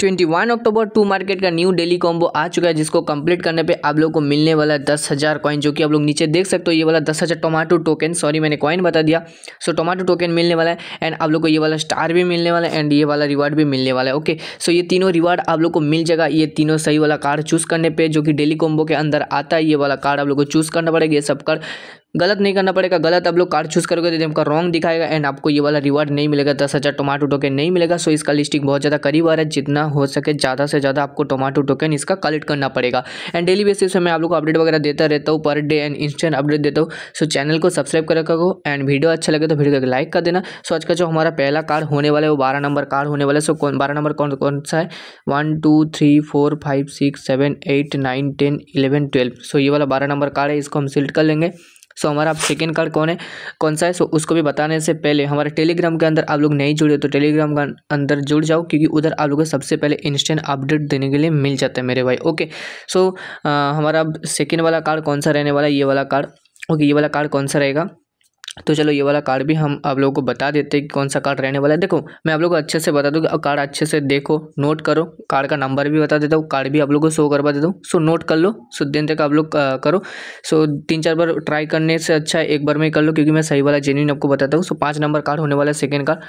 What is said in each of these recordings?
twenty one October Tomarket का new daily combo आ चुका है जिसको कंप्लीट करने पे आप लोग को मिलने वाला है दस हज़ार कॉइन जो कि आप लोग नीचे देख सकते हो ये वाला दस हज़ार टोमाटो टोकन सॉरी मैंने कॉइन बता दिया सो टोमाटो टोकन मिलने वाला है एंड आप लोग को ये वाला स्टार भी मिलने वाला है एंड ये वाला रिवार्ड भी मिलने वाला है ओके सो ये तीनों रिवार्ड आप लोग को मिल जाएगा ये तीनों सही वाला कार्ड चूज़ करने पर जो कि डेली कॉम्बो के अंदर आता है ये वाला कार्ड आप लोग को चूज़ करना पड़ेगा ये सब कार्ड गलत नहीं करना पड़ेगा गलत आप लोग कार्ड चूज करोगे तो आपका रॉन्ग दिखाएगा एंड आपको ये वाला रिवार्ड नहीं मिलेगा दस हज़ार टोमाटो टोकन नहीं मिलेगा सो इसका लिस्टिंग बहुत ज़्यादा करीब आ रहा है जितना हो सके ज़्यादा से ज़्यादा आपको टोमाटो टोकन इसका कलेक्ट करना पड़ेगा एंड डेली बेसिस पर मैं आप लोग को अपडेट वगैरह देता रहता हूँ per day and instant update देता हूँ सो चैनल को सब्सक्राइब कर रखो एंड वीडियो अच्छा लगे तो वीडियो को लाइक कर देना सो आज का जो हमारा पहला कार्ड होने वाला है वो बारह नंबर कार्ड होने वाला है सो कौन बारह नंबर कौन कौन सा है one two three four five six seven eight nine ten eleven twelve so ये वाला बारह नंबर कार्ड है इसको हम सिलेक्ट कर लेंगे सो हमारा आप सेकेंड कार्ड कौन है कौन सा है सो उसको भी बताने से पहले हमारे टेलीग्राम के अंदर आप लोग नहीं जुड़े तो टेलीग्राम के अंदर जुड़ जाओ क्योंकि उधर आप लोगों को सबसे पहले इंस्टेंट अपडेट देने के लिए मिल जाता है मेरे भाई ओके सो हमारा अब सेकेंड वाला कार्ड कौन सा रहने वाला है ये वाला कार्ड ओके ये वाला कार्ड कौन सा रहेगा तो चलो ये वाला कार्ड भी हम आप लोगों को बता देते हैं कि कौन सा कार्ड रहने वाला है देखो मैं आप लोगों को अच्छे से बता दूँ कि कार्ड अच्छे से देखो नोट करो कार्ड का नंबर भी बता देता हूँ कार्ड भी आप लोगों को शो करवा देता हूँ सो नोट कर लो सो दिन तक आप लोग करो सो तीन चार बार ट्राई करने से अच्छा है एक बार में कर लो क्योंकि मैं सही वाला जेन्यून आपको बताता हूँ सो पाँच नंबर कार्ड होने वाला है second card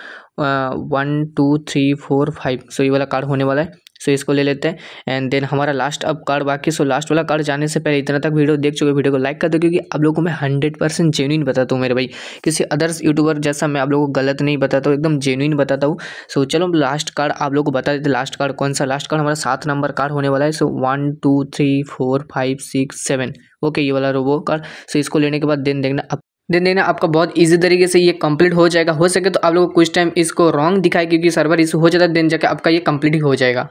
one two three four five so ये वाला कार्ड होने वाला है सो इसको ले लेते हैं एंड देन हमारा लास्ट अब कार्ड बाकी सो लास्ट वाला कार्ड जाने से पहले इतना तक वीडियो देख चुके वीडियो को लाइक कर दो क्योंकि आप लोगों को मैं हंड्रेड परसेंट जेन्यून बताता हूँ मेरे भाई किसी अदर्स यूट्यूबर जैसा मैं आप लोगों को गलत नहीं बताता हूँ एकदम जेन्यून बताता हूँ सो चलो लास्ट कार्ड आप लोग को बता देते लास्ट कार्ड कौन सा लास्ट कार्ड हमारा सात नंबर कार्ड होने वाला है so one two three four five six seven okay ये वाला रोबो कार्ड सो इसको लेने के बाद देन देखना अब देन देना आपका बहुत इजी तरीके से ये कंप्लीट हो जाएगा हो सके तो आप लोग कुछ टाइम इसको रॉन्ग दिखाए क्योंकि सर्वर इशू हो जाता है देन जाके आपका ये कंप्लीट ही हो जाएगा